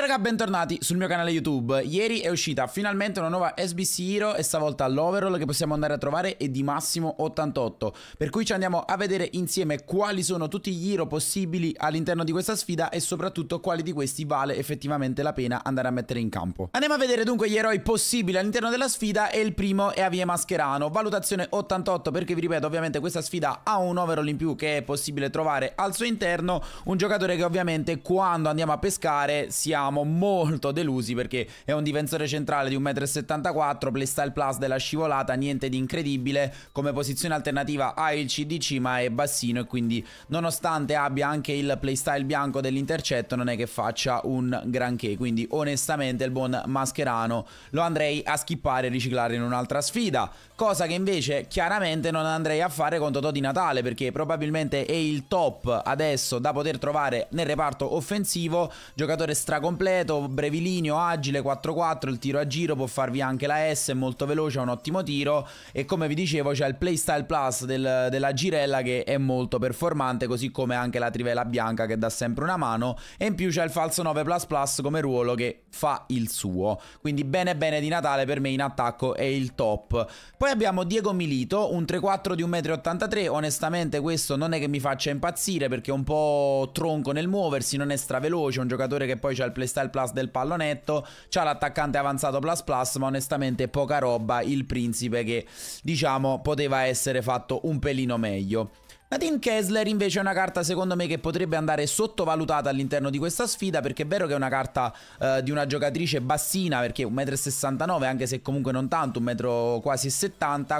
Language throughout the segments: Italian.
Ciao raga, bentornati sul mio canale YouTube. Ieri è uscita finalmente una nuova SBC Hero e stavolta l'overall che possiamo andare a trovare è di massimo 88, per cui ci andiamo a vedere insieme quali sono tutti gli hero possibili all'interno di questa sfida e soprattutto quali di questi vale effettivamente la pena andare a mettere in campo. Andiamo a vedere dunque gli eroi possibili all'interno della sfida e il primo è Avie Mascherano, valutazione 88 perché vi ripeto ovviamente questa sfida ha un overall in più che è possibile trovare al suo interno, un giocatore che ovviamente quando andiamo a pescare si ha eravamo molto delusi perché è un difensore centrale di 1,74m, playstyle plus della scivolata, niente di incredibile, come posizione alternativa ha il CDC ma è bassino e quindi nonostante abbia anche il playstyle bianco dell'intercetto non è che faccia un granché, quindi onestamente il buon Mascherano lo andrei a skippare e riciclare in un'altra sfida, cosa che invece chiaramente non andrei a fare contro Todi Natale perché probabilmente è il top adesso da poter trovare nel reparto offensivo, giocatore stracompetente completo, brevilineo, agile, 4-4, il tiro a giro può farvi anche la S, è molto veloce, ha un ottimo tiro e come vi dicevo c'è il Playstyle Plus del, della girella che è molto performante, così come anche la trivella bianca che dà sempre una mano e in più c'è il falso 9 Plus Plus come ruolo che fa il suo. Quindi bene bene di Natale per me in attacco è il top. Poi abbiamo Diego Milito, un 3-4 di 1,83 m, onestamente questo non è che mi faccia impazzire perché è un po' tronco nel muoversi, non è straveloce, un giocatore che poi ha il Playstyle il plus del pallonetto, c'ha l'attaccante avanzato plus plus, ma onestamente poca roba il principe che diciamo poteva essere fatto un pelino meglio. La Team Kessler invece è una carta secondo me che potrebbe andare sottovalutata all'interno di questa sfida perché è vero che è una carta eh, di una giocatrice bassina perché 1,69 m anche se comunque non tanto, 1,70 quasi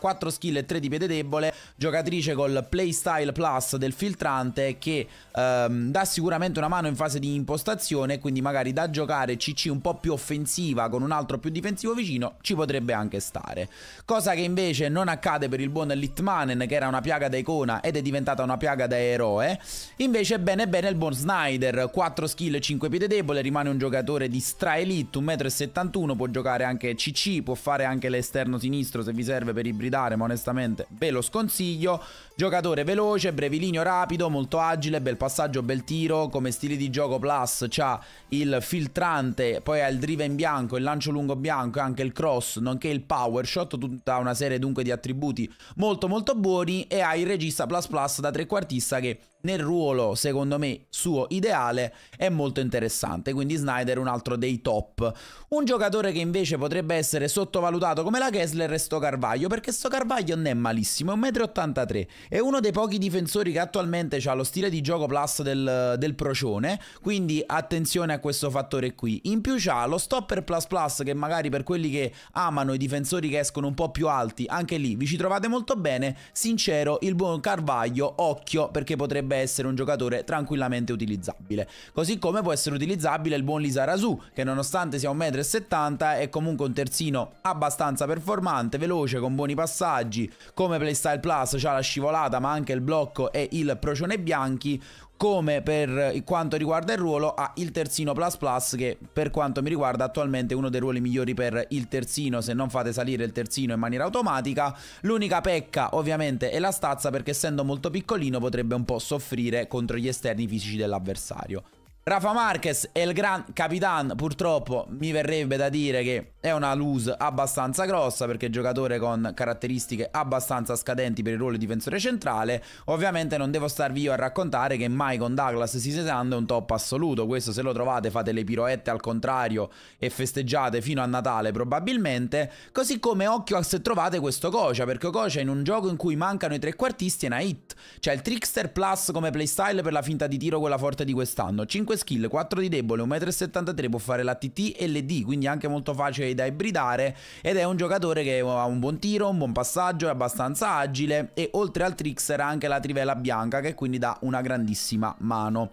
4 skill e 3 di piede debole, giocatrice col playstyle plus del filtrante che ehm, dà sicuramente una mano in fase di impostazione quindi magari da giocare CC un po' più offensiva con un altro più difensivo vicino ci potrebbe anche stare. Cosa che invece non accade per il buon Litmanen che era una piaga da icona ed è diventato diventata una piaga da eroe. Invece bene bene il buon Snyder, 4 skill, 5 piede debole, rimane un giocatore di stra elite, 1,71 m, può giocare anche CC, può fare anche l'esterno sinistro se vi serve per ibridare, ma onestamente ve lo sconsiglio. Giocatore veloce, brevilineo rapido, molto agile, bel passaggio, bel tiro, come stile di gioco plus c'ha il filtrante, poi ha il drive in bianco, il lancio lungo bianco, e anche il cross, nonché il power shot, tutta una serie dunque di attributi molto molto buoni e ha il regista plus plus passo da trequartista che nel ruolo, secondo me, suo ideale è molto interessante, quindi Snyder è un altro dei top. Un giocatore che invece potrebbe essere sottovalutato come la Kessler è Sto Carvaglio, perché Sto Carvaglio non è malissimo, è 1,83 m, è uno dei pochi difensori che attualmente ha lo stile di gioco plus del, del procione, quindi attenzione a questo fattore qui. In più ha lo stopper plus plus che magari per quelli che amano i difensori che escono un po' più alti, anche lì vi ci trovate molto bene, sincero il buon Carvaglio, occhio perché potrebbe potrebbe essere un giocatore tranquillamente utilizzabile. Così come può essere utilizzabile il buon Lisarasu, che nonostante sia 1,70 m è comunque un terzino abbastanza performante, veloce, con buoni passaggi, come Playstyle Plus c'ha la scivolata ma anche il blocco e il procione bianchi, come per quanto riguarda il ruolo ha il terzino plus plus che per quanto mi riguarda attualmente è uno dei ruoli migliori per il terzino se non fate salire il terzino in maniera automatica l'unica pecca ovviamente è la stazza perché essendo molto piccolino potrebbe un po' soffrire contro gli esterni fisici dell'avversario Rafa Marquez è il gran capitano purtroppo mi verrebbe da dire che è una lose abbastanza grossa perché giocatore con caratteristiche abbastanza scadenti per il ruolo di difensore centrale. Ovviamente non devo starvi io a raccontare che mai con Douglas Sisesand è un top assoluto. Questo se lo trovate fate le piroette al contrario e festeggiate fino a Natale probabilmente. Così come occhio a se trovate questo Kocia perché Kocia in un gioco in cui mancano i tre quartisti è una hit. C'è cioè, il Trickster Plus come playstyle per la finta di tiro quella forte di quest'anno. 5 skill, 4 di debole, 1,73 m può fare la TT e l'ED quindi anche molto facile giocatori da ibridare ed è un giocatore che ha un buon tiro, un buon passaggio, è abbastanza agile e oltre al trickster ha anche la trivella bianca che quindi dà una grandissima mano.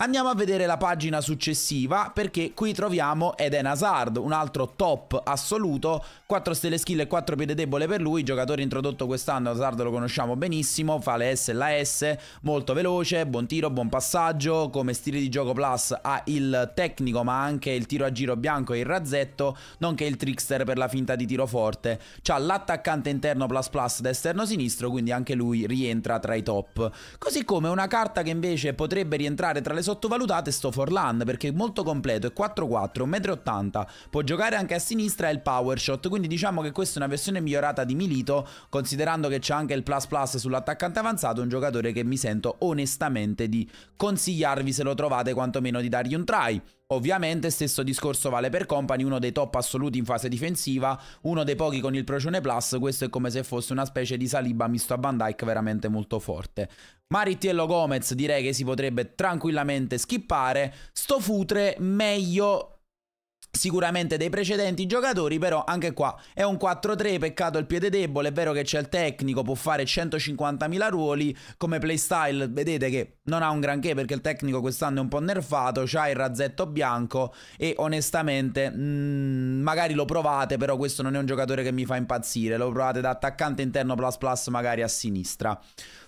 Andiamo a vedere la pagina successiva perché qui troviamo Eden Hazard, un altro top assoluto, 4 stelle skill e 4 piede debole per lui, giocatore introdotto quest'anno, Hazard lo conosciamo benissimo, fa le S e la S, molto veloce, buon tiro, buon passaggio, come stile di gioco plus ha il tecnico ma anche il tiro a giro bianco e il razzetto, nonché il trickster per la finta di tiro forte. ha l'attaccante interno plus plus da esterno sinistro, quindi anche lui rientra tra i top. Così come una carta che invece potrebbe rientrare tra le sottovalutate sto Forlan perché è molto completo, è 4-4, 1,80 m, può giocare anche a sinistra e il power shot, quindi diciamo che questa è una versione migliorata di Milito, considerando che c'è anche il plus plus sull'attaccante avanzato, un giocatore che mi sento onestamente di consigliarvi se lo trovate quantomeno di dargli un try. Ovviamente stesso discorso vale per Company, uno dei top assoluti in fase difensiva, uno dei pochi con il procione plus, questo è come se fosse una specie di saliba misto a Van Dyke veramente molto forte. Marittiello Gomez direi che si potrebbe tranquillamente skippare, sto futre meglio sicuramente dei precedenti giocatori, però anche qua è un 4-3, peccato il piede debole, è vero che c'è il tecnico, può fare 150.000 ruoli, come playstyle vedete che non ha un granché perché il tecnico quest'anno è un po' nerfato, c'ha il razzetto bianco e onestamente mh, mm, magari lo provate, però questo non è un giocatore che mi fa impazzire, lo provate da attaccante interno plus plus magari a sinistra.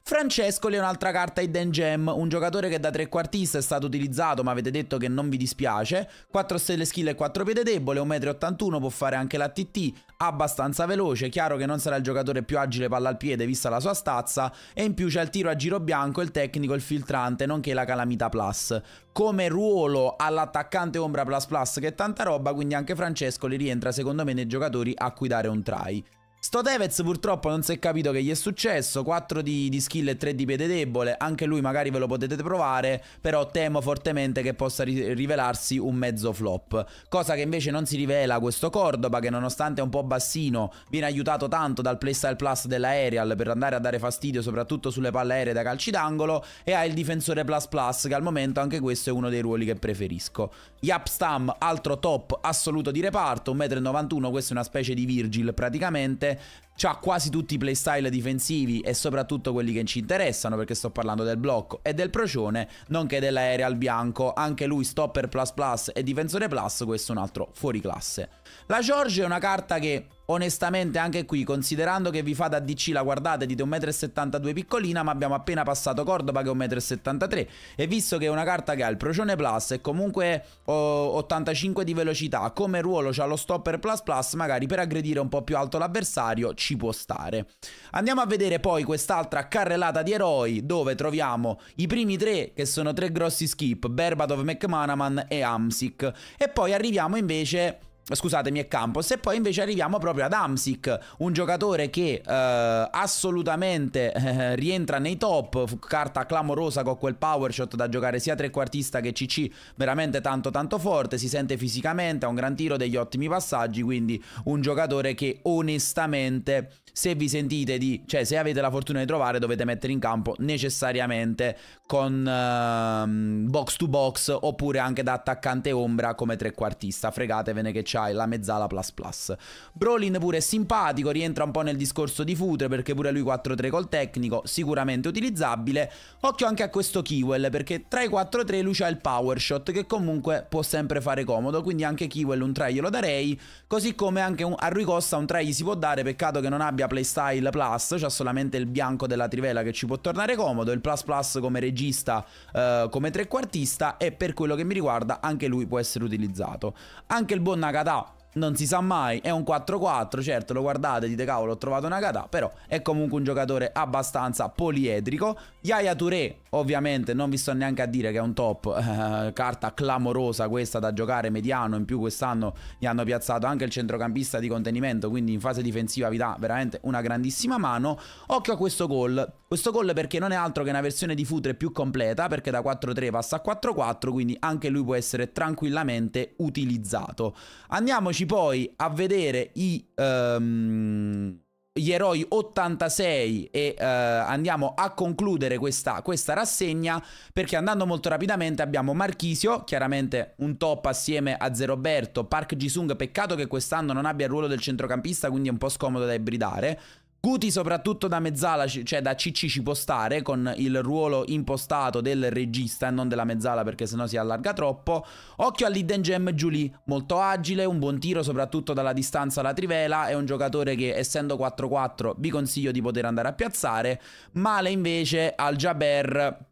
Francesco è un'altra carta hidden gem, un giocatore che da trequartista è stato utilizzato ma avete detto che non vi dispiace, 4 stelle skill e 4 Quattropiede debole, 1,81 m, può fare anche la TT, abbastanza veloce, chiaro che non sarà il giocatore più agile palla al piede vista la sua stazza e in più c'è il tiro a giro bianco, il tecnico, il filtrante, nonché la calamità plus. Come ruolo all'attaccante ombra plus plus che è tanta roba, quindi anche Francesco li rientra secondo me nei giocatori a cui dare un try. Sto Tevez purtroppo non si è capito che gli è successo 4 di, di, skill e 3 di piede debole Anche lui magari ve lo potete provare Però temo fortemente che possa ri rivelarsi un mezzo flop Cosa che invece non si rivela questo Cordoba Che nonostante è un po' bassino Viene aiutato tanto dal playstyle plus dell'Aerial Per andare a dare fastidio soprattutto sulle palle aeree da calci d'angolo E ha il difensore plus plus Che al momento anche questo è uno dei ruoli che preferisco Yapstam, altro top assoluto di reparto 1,91 m, questa è una specie di Virgil praticamente giocabile, ha quasi tutti i playstyle difensivi e soprattutto quelli che ci interessano perché sto parlando del blocco e del procione nonché dell'aerial bianco anche lui stopper plus plus e difensore plus questo è un altro fuori classe la George è una carta che Onestamente anche qui, considerando che vi fate a DC la guardate, dite 1,72 m piccolina, ma abbiamo appena passato Cordoba che è 1,73 m e visto che è una carta che ha il Procione Plus e comunque oh, 85 di velocità, come ruolo c'ha lo Stopper Plus Plus, magari per aggredire un po' più alto l'avversario ci può stare. Andiamo a vedere poi quest'altra carrellata di eroi dove troviamo i primi tre che sono tre grossi skip, Berbatov, McManaman e Amsic e poi arriviamo invece scusatemi, è Campos. E poi invece arriviamo proprio ad Amsic, un giocatore che eh, assolutamente eh, rientra nei top. carta clamorosa con quel power shot da giocare sia trequartista che CC, veramente tanto tanto forte. Si sente fisicamente, ha un gran tiro, degli ottimi passaggi. Quindi un giocatore che onestamente, se vi sentite di, cioè se avete la fortuna di trovare, dovete mettere in campo necessariamente con eh, box to box oppure anche da attaccante ombra come trequartista. Fregatevene che c'è c'hai la mezzala plus plus. Brolin pure è simpatico, rientra un po' nel discorso di Futre perché pure lui 4-3 col tecnico, sicuramente utilizzabile. Occhio anche a questo Kiwell perché tra i 4-3 lui c'ha il power shot che comunque può sempre fare comodo, quindi anche Kiwell un try glielo darei, così come anche un, a Rui Costa un try gli si può dare, peccato che non abbia playstyle plus, c'ha solamente il bianco della trivela che ci può tornare comodo, il plus plus come regista, eh, come trequartista e per quello che mi riguarda anche lui può essere utilizzato. Anche il buon Nagano Gadal. non si sa mai, è un 4-4, certo lo guardate, dite cavolo ho trovato una gata, però è comunque un giocatore abbastanza poliedrico. Yaya Touré ovviamente non vi sto neanche a dire che è un top, eh, carta clamorosa questa da giocare mediano, in più quest'anno gli hanno piazzato anche il centrocampista di contenimento, quindi in fase difensiva vi dà veramente una grandissima mano. Occhio a questo gol, questo gol perché non è altro che una versione di Futre più completa, perché da 4-3 passa a 4-4, quindi anche lui può essere tranquillamente utilizzato. Andiamoci andiamoci poi a vedere i, um, gli eroi 86 e uh, andiamo a concludere questa, questa, rassegna perché andando molto rapidamente abbiamo Marchisio, chiaramente un top assieme a Zeroberto, Park Jisung, peccato che quest'anno non abbia il ruolo del centrocampista quindi è un po' scomodo da ibridare, Cuti soprattutto da mezzala, cioè da CC ci può stare con il ruolo impostato del regista e non della mezzala perché sennò si allarga troppo. Occhio all'Iden Gem Julie, molto agile, un buon tiro soprattutto dalla distanza alla trivela, è un giocatore che essendo 4-4 vi consiglio di poter andare a piazzare. Male invece al Jaber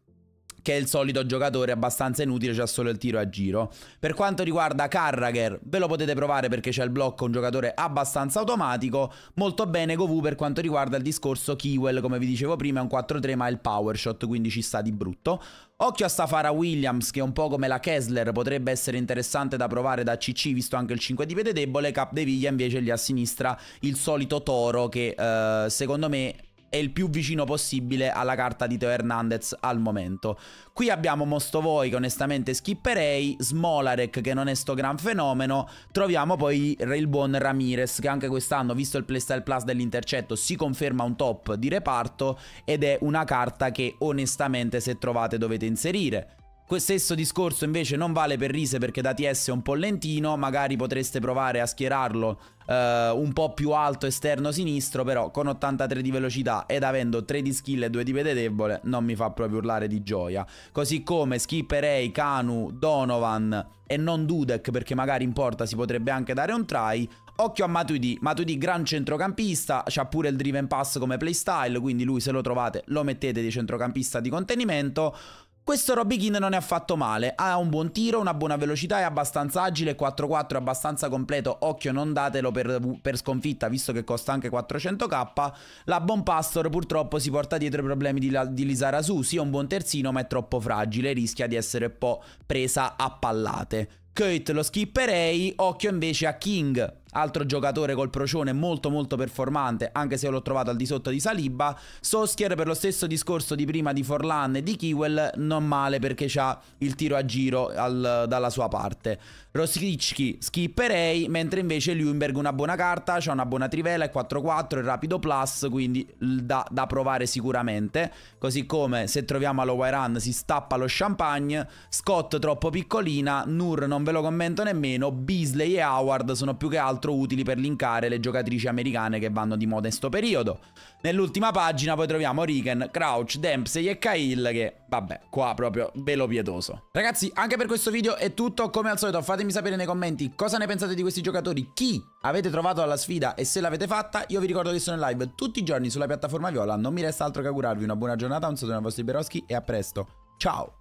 che è il solito giocatore abbastanza inutile, c'ha solo il tiro a giro. Per quanto riguarda Carragher, ve lo potete provare perché c'è il blocco, un giocatore abbastanza automatico, molto bene Govu per quanto riguarda il discorso Kiwell, come vi dicevo prima, è un 4-3 ma è il power shot, quindi ci sta di brutto. Occhio a Safara Williams, che è un po' come la Kessler, potrebbe essere interessante da provare da CC, visto anche il 5 di piede debole, Cap De Viglia invece lì a sinistra, il solito Toro, che eh, secondo me è il più vicino possibile alla carta di Teo Hernandez al momento. Qui abbiamo Mostovoi che onestamente skipperei, Smolarek che non è sto gran fenomeno, troviamo poi il buon Ramirez che anche quest'anno, visto il playstyle plus dell'intercetto, si conferma un top di reparto ed è una carta che onestamente se trovate dovete inserire stesso discorso invece non vale per Rise perché da TS è un po' lentino, magari potreste provare a schierarlo eh, un po' più alto esterno sinistro, però con 83 di velocità ed avendo 3 di skill e 2 di pede debole non mi fa proprio urlare di gioia. Così come skipperei Kanu, Donovan e non Dudek perché magari in porta si potrebbe anche dare un try, occhio a Matuidi, Matuidi gran centrocampista, c'ha pure il driven pass come playstyle, quindi lui se lo trovate lo mettete di centrocampista di contenimento. Questo Roby Kin non è affatto male, ha un buon tiro, una buona velocità, è abbastanza agile, 4-4 è abbastanza completo, occhio non datelo per, per, sconfitta visto che costa anche 400k, la Bonpastor purtroppo si porta dietro i problemi di, di Lisara Su, sì è un buon terzino ma è troppo fragile, rischia di essere un po' presa a pallate. Kurt lo skipperei, occhio invece a King, altro giocatore col procione molto molto performante, anche se l'ho trovato al di sotto di Saliba. Soskier per lo stesso discorso di prima di Forlan e di Kiwell, non male perché ha il tiro a giro al, dalla sua parte. Rosicki skipperei, mentre invece Ljungberg una buona carta, c'ha una buona trivela, è 4-4, è rapido plus, quindi da, da, provare sicuramente. Così come se troviamo allo Run si stappa lo champagne, Scott troppo piccolina, Nur non ve lo commento nemmeno, Beasley e Howard sono più che altro peraltro utili per linkare le giocatrici americane che vanno di moda in sto periodo. Nell'ultima pagina poi troviamo Riken, Crouch, Dempsey e Kyle che, vabbè, qua proprio velo pietoso. Ragazzi, anche per questo video è tutto, come al solito fatemi sapere nei commenti cosa ne pensate di questi giocatori, chi avete trovato alla sfida e se l'avete fatta. Io vi ricordo che sono in live tutti i giorni sulla piattaforma Viola, non mi resta altro che augurarvi una buona giornata, un saluto dai vostri Beroschi e a presto. Ciao!